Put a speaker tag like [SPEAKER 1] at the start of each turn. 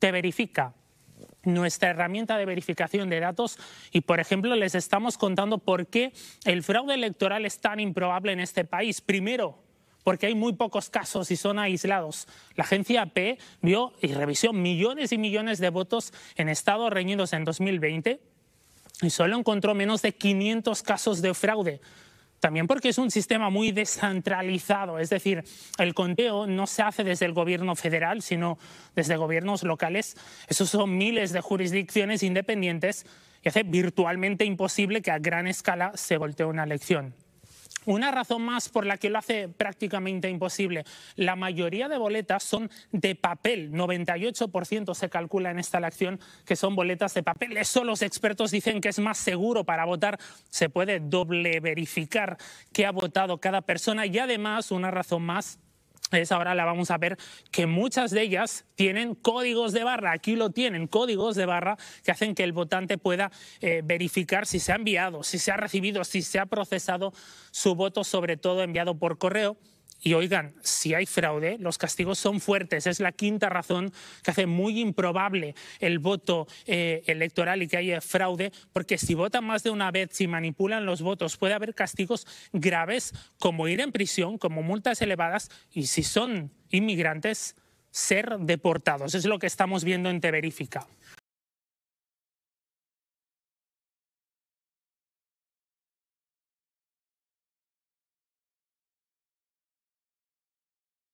[SPEAKER 1] te verifica nuestra herramienta de verificación de datos y, por ejemplo, les estamos contando por qué el fraude electoral es tan improbable en este país. Primero, porque hay muy pocos casos y son aislados. La agencia AP vio y revisó millones y millones de votos en estados reñidos en 2020 y solo encontró menos de 500 casos de fraude. También porque es un sistema muy descentralizado, es decir, el conteo no se hace desde el gobierno federal, sino desde gobiernos locales. Esos son miles de jurisdicciones independientes y hace virtualmente imposible que a gran escala se voltee una elección. Una razón más por la que lo hace prácticamente imposible. La mayoría de boletas son de papel. 98% se calcula en esta elección que son boletas de papel. Eso los expertos dicen que es más seguro para votar. Se puede doble verificar que ha votado cada persona y además una razón más ahora la vamos a ver que muchas de ellas tienen códigos de barra, aquí lo tienen, códigos de barra que hacen que el votante pueda eh, verificar si se ha enviado, si se ha recibido, si se ha procesado su voto, sobre todo enviado por correo y oigan, si hay fraude, los castigos son fuertes. Es la quinta razón que hace muy improbable el voto eh, electoral y que haya fraude, porque si votan más de una vez, si manipulan los votos, puede haber castigos graves como ir en prisión, como multas elevadas y si son inmigrantes, ser deportados. Es lo que estamos viendo en Teverífica.